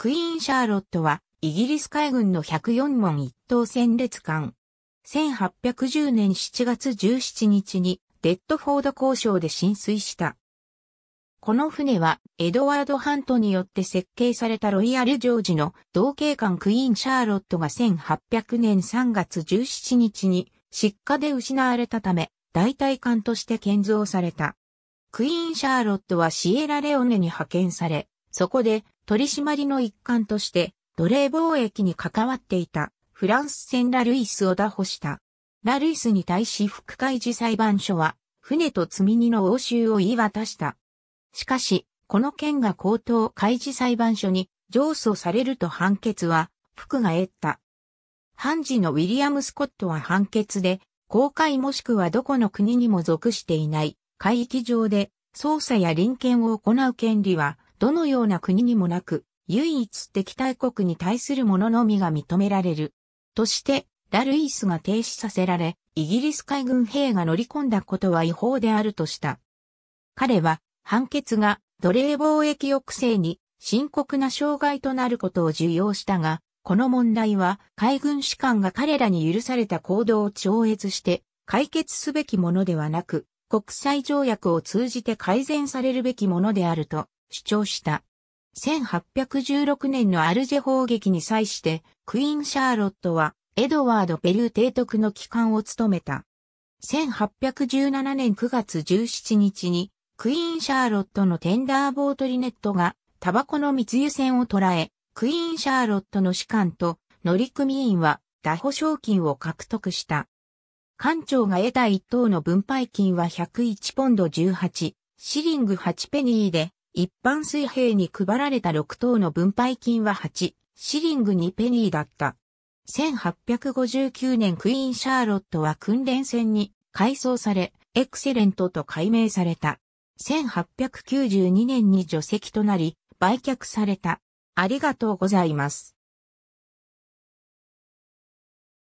クイーン・シャーロットは、イギリス海軍の104門一等戦列艦。1810年7月17日に、デッドフォード交渉で浸水した。この船は、エドワード・ハントによって設計されたロイヤル・ジョージの同系艦クイーン・シャーロットが1800年3月17日に失火で失われたため、代替艦として建造された。クイーン・シャーロットはシエラレオネに派遣され、そこで取り締まりの一環として、奴隷貿易に関わっていたフランス船ラルイスを打破した。ラルイスに対し副会事裁判所は、船と積み荷の応酬を言い渡した。しかし、この件が高等会事裁判所に上訴されると判決は、服が得た。判事のウィリアム・スコットは判決で、公開もしくはどこの国にも属していない海域上で捜査や臨検を行う権利はどのような国にもなく、唯一敵対国に対するもののみが認められる。として、ラルイースが停止させられ、イギリス海軍兵が乗り込んだことは違法であるとした。彼は、判決が奴隷貿易抑制に深刻な障害となることを受容したが、この問題は海軍士官が彼らに許された行動を超越して解決すべきものではなく、国際条約を通じて改善されるべきものであると主張した。1816年のアルジェ砲撃に際して、クイーン・シャーロットは、エドワード・ペルー提督の機関を務めた。1817年9月17日に、クイーン・シャーロットのテンダーボートリネットが、タバコの密輸船を捕らえ、クイーン・シャーロットの士官と乗組員は、打保賞金を獲得した。艦長が得た一等の分配金は101ポンド18、シリング8ペニーで、一般水平に配られた6等の分配金は8、シリング2ペニーだった。1859年クイーン・シャーロットは訓練船に改装され、エクセレントと改名された。1892年に除籍となり、売却された。ありがとうございます。